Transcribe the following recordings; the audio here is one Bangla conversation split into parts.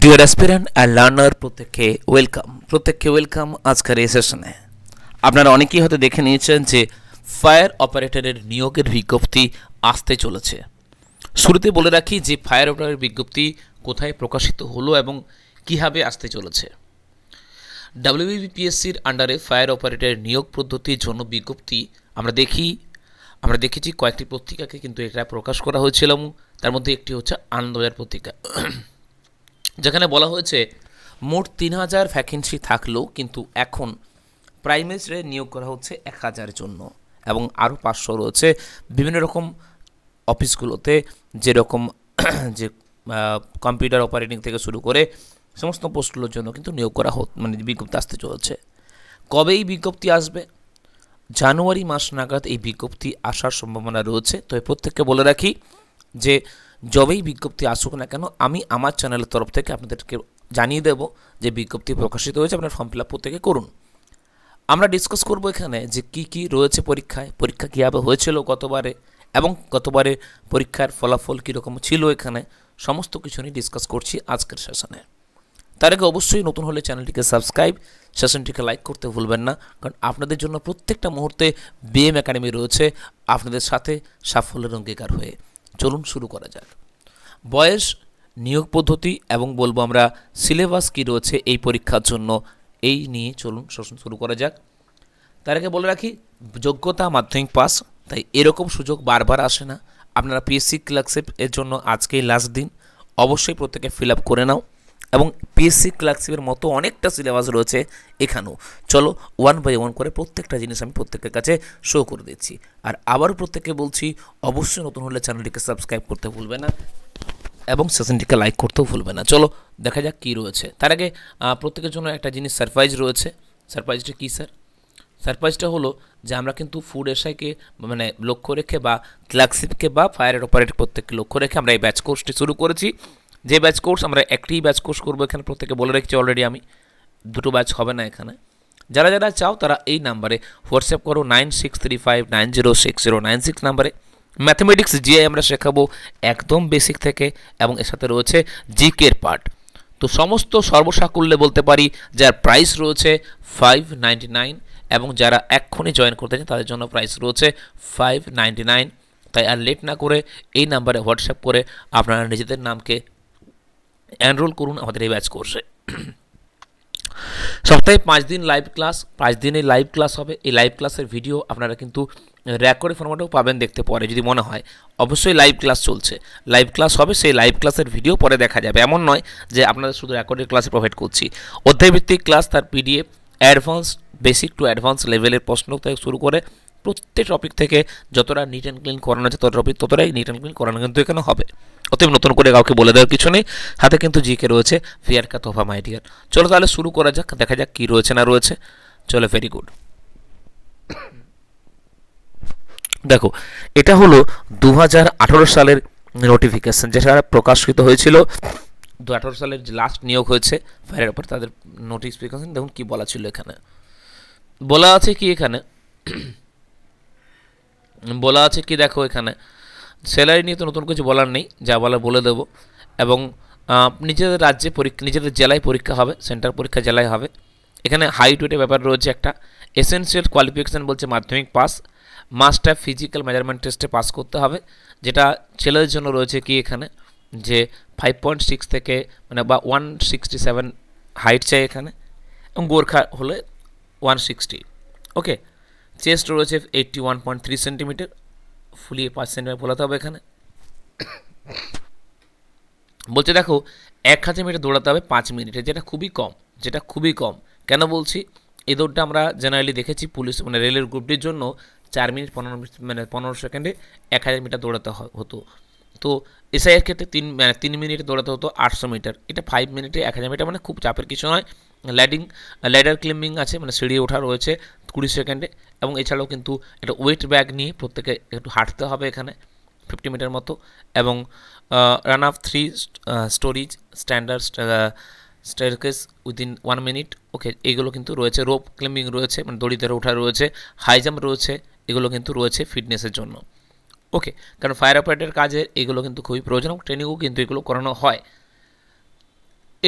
ডিয়ার অ্যাসপিরেন্ট অ্যান্ড লার্নার প্রত্যেককে ওয়েলকাম প্রত্যেককে ওয়েলকাম আজকের এই সেশনে আপনারা অনেকেই হয়তো দেখে নিয়েছেন যে ফায়ার অপারেটরের নিয়োগের বিজ্ঞপ্তি আসতে চলেছে শুরুতে বলে রাখি যে ফায়ার অপারেটরের বিজ্ঞপ্তি কোথায় প্রকাশিত হলো এবং কীভাবে আসতে চলেছে ডাব্লিউবিপিএসসির আন্ডারে ফায়ার অপারেটরের নিয়োগ পদ্ধতির জন্য বিজ্ঞপ্তি আমরা দেখি আমরা দেখেছি কয়েকটি পত্রিকাকে কিন্তু এটা প্রকাশ করা হয়েছিল তার মধ্যে একটি হচ্ছে আনন্দবাজার পত্রিকা যেখানে বলা হয়েছে মোট তিন হাজার ভ্যাকেন্সি থাকলেও কিন্তু এখন প্রাইমারিসরে নিয়োগ করা হচ্ছে এক হাজার জন্য এবং আরও পাঁচশো রয়েছে বিভিন্ন রকম অফিসগুলোতে যেরকম যে কম্পিউটার অপারেটিং থেকে শুরু করে সমস্ত পোস্টগুলোর জন্য কিন্তু নিয়োগ করা হত মানে বিজ্ঞপ্তি আসতে চলেছে কবে এই বিজ্ঞপ্তি আসবে জানুয়ারি মাস নাগাদ এই বিজ্ঞপ্তি আসার সম্ভাবনা রয়েছে তো প্রত্যেককে বলে রাখি যে যবেই বিজ্ঞপ্তি আসুক না কেন আমি আমার চ্যানেলের তরফ থেকে আপনাদেরকে জানিয়ে দেব যে বিজ্ঞপ্তি প্রকাশিত হয়েছে আপনার ফর্ম ফিল আপ প্রত্যেকে করুন আমরা ডিসকাস করব এখানে যে কি কি রয়েছে পরীক্ষায় পরীক্ষা কীভাবে হয়েছিল গতবারে এবং গতবারে পরীক্ষার ফলাফল কীরকম ছিল এখানে সমস্ত কিছু নিয়ে ডিসকাস করছি আজকের সেশনে তার আগে অবশ্যই নতুন হলে চ্যানেলটিকে সাবস্ক্রাইব সেশনটিকে লাইক করতে ভুলবেন না কারণ আপনাদের জন্য প্রত্যেকটা মুহূর্তে বিএম একাডেমি রয়েছে আপনাদের সাথে সাফল্যের অঙ্গীকার হয়ে চলুন শুরু করা যাক বয়স নিয়োগ পদ্ধতি এবং বলবো আমরা সিলেবাস কী রয়েছে এই পরীক্ষার জন্য এই নিয়ে চলুন শোষণ শুরু করা যাক তার আগে বলে রাখি যোগ্যতা মাধ্যমিক পাস তাই এরকম সুযোগ বারবার আসে না আপনারা পিএসসি ক্লার্কশিপ এর জন্য আজকেই লাস্ট দিন অবশ্যই প্রত্যেকে ফিল আপ করে নাও এবং পিএসসি ক্লার্কশিপের মতো অনেকটা সিলেবাস রয়েছে এখানেও চলো ওয়ান বাই ওয়ান করে প্রত্যেকটা জিনিস আমি প্রত্যেকের কাছে শো করে দিচ্ছি আর আবারও প্রত্যেককে বলছি অবশ্যই নতুন হলে চ্যানেলটিকে সাবস্ক্রাইব করতে ভুলবে না এবং সেশনটিকে লাইক করতেও ভুলবে না চলো দেখা যাক কী রয়েছে তার আগে প্রত্যেকের জন্য একটা জিনিস সারপ্রাইজ রয়েছে সারপ্রাইজটা কী স্যার সারপ্রাইজটা হলো যে আমরা কিন্তু ফুড এশাইকে মানে লক্ষ্য রেখে বা ক্লাকশিপকে বা ফায়ার অপারেট প্রত্যেককে লক্ষ্য রেখে আমরা এই ব্যাচ কোর্সটি শুরু করেছি যে ব্যাচ কোর্স আমরা একটি ব্যাচ কোর্স করবো এখানে প্রত্যেকে বলে রেখেছি অলরেডি আমি দুটো ব্যাচ হবে না এখানে যারা যারা চাও তারা এই নাম্বারে হোয়াটসঅ্যাপ করো nine six three five nine zero six nine six নাম্বারে ম্যাথমেটিক্স জিআই আমরা শেখাবো একদম বেসিক থেকে এবং এর সাথে রয়েছে জিকের পার্ট তো সমস্ত সর্বসাকুল্যে বলতে পারি যার প্রাইস রয়েছে ফাইভ নাইনটি নাইন এবং যারা এক্ষুনি জয়েন করতে চান তাদের জন্য প্রাইস রয়েছে ফাইভ নাইনটি নাইন তাই আর লেট না করে এই নাম্বারে হোয়াটসঅ্যাপ করে আপনারা নিজেদের নামকে অ্যানরোল করুন আমাদের এই ব্যাচ কোর্সে সপ্তাহে পাঁচ দিন লাইভ ক্লাস পাঁচ দিনে লাইভ ক্লাস হবে এই লাইভ ক্লাসের ভিডিও আপনারা কিন্তু রেকর্ড ফরম্যাটেও পাবেন দেখতে পরে যদি মনে হয় অবশ্যই লাইভ ক্লাস চলছে লাইভ ক্লাস হবে সেই লাইভ ক্লাসের ভিডিও পরে দেখা যাবে এমন নয় যে আপনাদের শুধু রেকর্ডের ক্লাসে প্রোভাইড করছি অধ্যায়ভিত্তিক ক্লাস তার PDF advance basic to advance লেভেলের প্রশ্ন থেকে শুরু করে প্রত্যেক টপিক থেকে যতটা নিট অ্যান্ড ক্লিন করানো আছে তত টপিক ততটাই নিট অ্যান্ড ক্লিন করানো কিন্তু এখানে হবে অতএব নতুন করে কাউকে বলে দেওয়ার কিছু নেই হাতে কিন্তু জিকে রয়েছে ফিয়ার কা তোফা মাই ডিয়ার চলো তাহলে শুরু করা যাক দেখা যাক কী রয়েছে না রয়েছে চলো ভেরি গুড দেখো এটা হলো দু সালের নোটিফিকেশান যেটা প্রকাশিত হয়েছিল দু আঠারো সালের যে লাস্ট নিয়োগ হয়েছে ফায়ারের উপর তাদের নোটিফিকেশান দেখুন কী বলা ছিল এখানে বলা আছে কি এখানে বলা আছে কি দেখো এখানে স্যালারি নিয়ে তো নতুন কিছু বলার নেই যা বলা বলে দেব এবং নিজেদের রাজ্যে পরীক্ষা নিজেদের জেলায় পরীক্ষা হবে সেন্টার পরীক্ষা জেলায় হবে এখানে হাইট ওয়েটের ব্যাপার রয়েছে একটা এসেন্সিয়াল কোয়ালিফিকেশান বলছে Madhyamik pass must physical measurement টেস্টে পাস করতে হবে যেটা ছেলেদের জন্য রয়েছে কি এখানে যে ফাইভ পয়েন্ট সিক্স থেকে মানে বা ওয়ান সিক্সটি সেভেন হাইট চাই এখানে এবং গোর্খা হলে ওয়ান সিক্সটি ওকে চেস্ট রয়েছে eighty one point three centimetre ফুলিয়ে পাঁচ সেন্টিমিটার ফোলাতে হবে এখানে বলছে দেখো এক হাতে মিটার দৌড়াতে হবে পাঁচ মিনিটে যেটা খুবই কম যেটা খুবই কম কেন বলছি এই দৌড়টা আমরা জেনারেলি দেখেছি পুলিশ মানে রেলের গ্রুপটির জন্য চার মিনিট পনেরো মানে পনেরো সেকেন্ডে এক হাজার মিটার দৌড়াতে হতো তো এসআইয়ের ক্ষেত্রে তিন মানে তিন মিনিটে দৌড়াতে হতো আটশো মিটার এটা ফাইভ মিনিটে এক হাজার মিটার মানে খুব চাপের কিছু নয় ল্যাডিং ল্যাডার ক্লিম্বিং আছে মানে সিঁড়ি ওঠা রয়েছে কুড়ি সেকেন্ডে এবং এছাড়াও কিন্তু একটা ওয়েট ব্যাগ নিয়ে প্রত্যেকে একটু হাঁটতে হবে এখানে ফিফটি মিটার মতো এবং run of three stories standard staircase within one minute okay এইগুলো কিন্তু রয়েছে রোপ ক্লিম্বিং রয়েছে মানে দড়ি ধরে ওঠা রয়েছে হাই জাম্প রয়েছে এগুলো কিন্তু রয়েছে ফিটনেসের জন্য ওকে কারণ ফায়ার অপারেটার কাজে এগুলো কিন্তু খুবই প্রয়োজন ট্রেনিংও কিন্তু এগুলো করানো হয়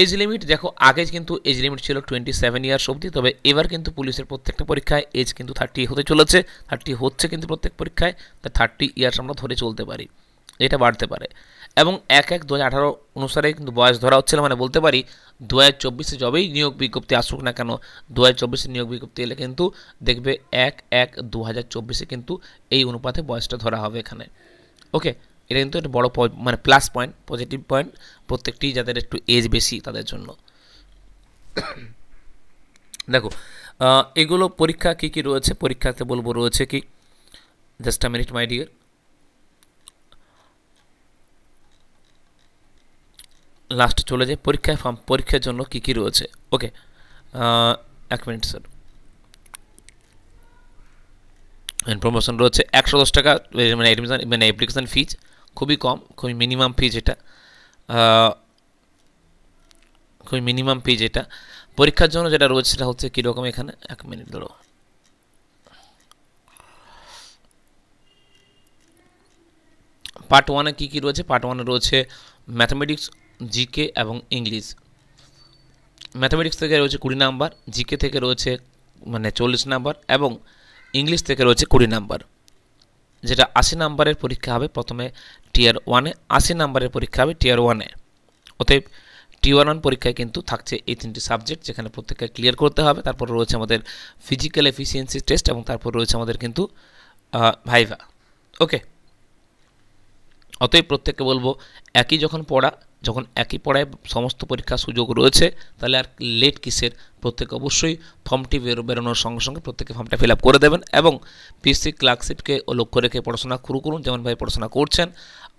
এজ লিমিট দেখো আগে কিন্তু এজ লিমিট ছিল টোয়েন্টি সেভেন ইয়ার্স অবধি তবে এবার কিন্তু পুলিশের প্রত্যেকটা পরীক্ষায় এজ কিন্তু থার্টি হতে চলেছে থার্টি হচ্ছে কিন্তু প্রত্যেক পরীক্ষায় তা থার্টি ইয়ার্স আমরা ধরে চলতে পারি এটা বাড়তে পারে এবং এক এক দু হাজার অনুসারে কিন্তু বয়স ধরা হচ্ছিল মানে বলতে পারি দু হাজার চব্বিশে যবেই নিয়োগ বিজ্ঞপ্তি আসুক না কেন দু হাজার চব্বিশে নিয়োগ বিজ্ঞপ্তি এলে কিন্তু দেখবে এক এক দু হাজার চব্বিশে কিন্তু এই অনুপাতে বয়সটা ধরা হবে এখানে ওকে এটা কিন্তু একটা বড় মানে প্লাস পয়েন্ট পজিটিভ পয়েন্ট প্রত্যেকটি যাদের একটু এজ বেশি তাদের জন্য দেখো এগুলো পরীক্ষা কী কী রয়েছে পরীক্ষাতে বলবো রয়েছে কি just a minute my dear last চলে যায় পরীক্ষায় ফর্ম পরীক্ষার জন্য কী কী রয়েছে ওকে এক মিনিট স্যার ইনফরমেশন রয়েছে একশো দশ টাকা মানে অ্যাডমিশন মানে অ্যাপ্লিকেশান ফিজ খুবই কম খুবই মিনিমাম ফি যেটা খুবই মিনিমাম ফি যেটা পরীক্ষার জন্য যেটা রয়েছে সেটা হচ্ছে কীরকম এখানে এক মিনিট ধরো পার্ট ওয়ানে কী কী রয়েছে পার্ট ওয়ানে রয়েছে ম্যাথামেটিক্স জিকে এবং ইংলিশ ম্যাথামেটিক্স থেকে রয়েছে কুড়ি নাম্বার জিকে থেকে রয়েছে মানে চল্লিশ নাম্বার এবং ইংলিশ থেকে রয়েছে কুড়ি নাম্বার যেটা আশি নাম্বারের পরীক্ষা হবে প্রথমে টিয়ার ওয়ানে আশি নাম্বারের পরীক্ষা হবে টিয়ার ওয়ানে অতএব টি ওয়ান ওয়ান পরীক্ষায় কিন্তু থাকছে এই তিনটি সাবজেক্ট যেখানে প্রত্যেককে ক্লিয়ার করতে হবে তারপর রয়েছে আমাদের ফিজিক্যাল এফিসিয়েন্সি টেস্ট এবং তারপর রয়েছে আমাদের কিন্তু ভাইভা ওকে অতএব প্রত্যেককে বলবো একই যখন পড়া যখন একই পড়ায় সমস্ত পরীক্ষার সুযোগ রয়েছে তাহলে আর লেট কিসের প্রত্যেকে অবশ্যই ফর্মটি বেরোনোর সঙ্গে সঙ্গে প্রত্যেকে ফর্মটা ফিল করে দেবেন এবং পিএসসি ও লক্ষ্য রেখে পড়াশোনা শুরু করুন যেমনভাবে পড়াশোনা করছেন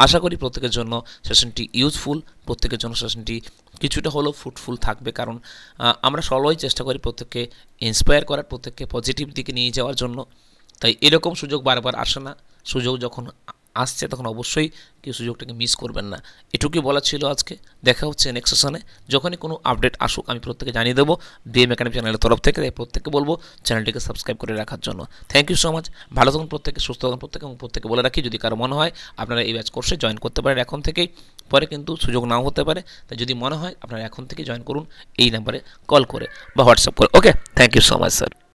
আশা করি প্রত্যেকের জন্য সেশনটি ইউজফুল প্রত্যেকের জন্য সেশনটি কিছুটা হলেও ফ্রুটফুল থাকবে কারণ আমরা সবাই চেষ্টা করি প্রত্যেককে ইন্সপায়ার করার প্রত্যেককে পজিটিভ দিকে নিয়ে যাওয়ার জন্য তাই এরকম সুযোগ বারবার আসে না সুযোগ যখন আসছে তখন অবশ্যই কেউ সুযোগটাকে মিস করবেন না এটুকুই বলা ছিল আজকে দেখা হচ্ছে নেক্সট সেশনে যখনই কোনো আপডেট আসুক আমি প্রত্যেকে জানিয়ে দেবো বিএম একাডেমি চ্যানেলের তরফ থেকে তাই প্রত্যেককে বলবো চ্যানেলটিকে সাবস্ক্রাইব করে রাখার জন্য থ্যাংক ইউ সো মাচ ভালো থাকুন প্রত্যেকে সুস্থ থাকুন প্রত্যেকে এবং প্রত্যেকে বলে রাখি যদি কারো মনে হয় আপনারা এই ব্যাচ কোর্সে জয়েন করতে পারেন এখন থেকেই পরে কিন্তু সুযোগ নাও হতে পারে তাই যদি মনে হয় আপনারা এখন থেকে জয়েন করুন এই নাম্বারে কল করে বা হোয়াটসঅ্যাপ করে okay thank you so much sir